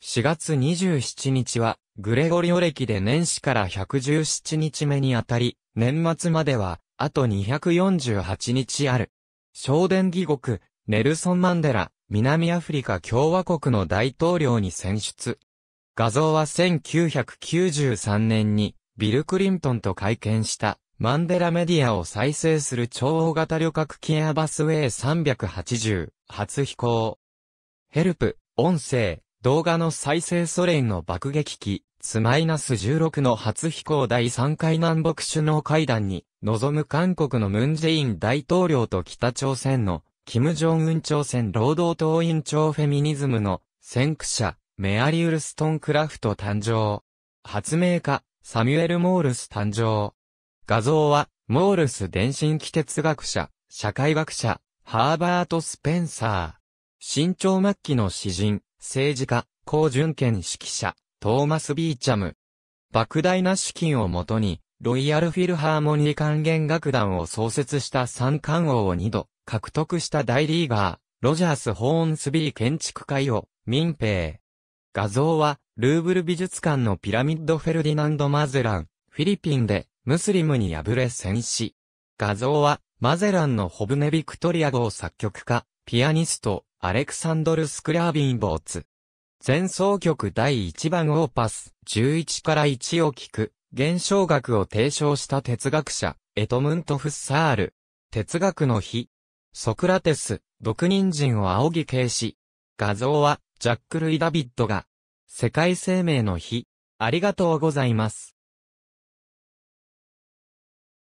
4月27日は、グレゴリオ歴で年始から117日目にあたり、年末までは、あと248日ある。昇電義国、ネルソン・マンデラ、南アフリカ共和国の大統領に選出。画像は1993年に、ビル・クリントンと会見した、マンデラメディアを再生する超大型旅客機エアバスウェイ380、初飛行。ヘルプ、音声。動画の再生ソ連の爆撃機、ツマイナス16の初飛行第3回南北首脳会談に、臨む韓国のムンジェイン大統領と北朝鮮の、金正恩朝鮮労働党員長フェミニズムの、先駆者、メアリ・ウルストン・クラフト誕生。発明家、サミュエル・モールス誕生。画像は、モールス電信機哲学者、社会学者、ハーバート・スペンサー。新潮末期の詩人、政治家、高純権指揮者、トーマス・ビーチャム。莫大な資金をもとに、ロイヤルフィルハーモニー管弦楽団を創設した三冠王を二度、獲得した大リーガー、ロジャース・ホーンスビー建築会を、民兵。画像は、ルーブル美術館のピラミッドフェルディナンド・マゼラン、フィリピンで、ムスリムに敗れ戦死。画像は、マゼランのホブネ・ビクトリア号作曲家、ピアニスト、アレクサンドル・スクラービン・ボーツ。前奏曲第1番オーパス、11から1を聞く、現象学を提唱した哲学者、エトムント・フッサール。哲学の日。ソクラテス、毒人参を仰ぎ形し。画像は、ジャック・ルイ・ダビッドが。世界生命の日。ありがとうございます。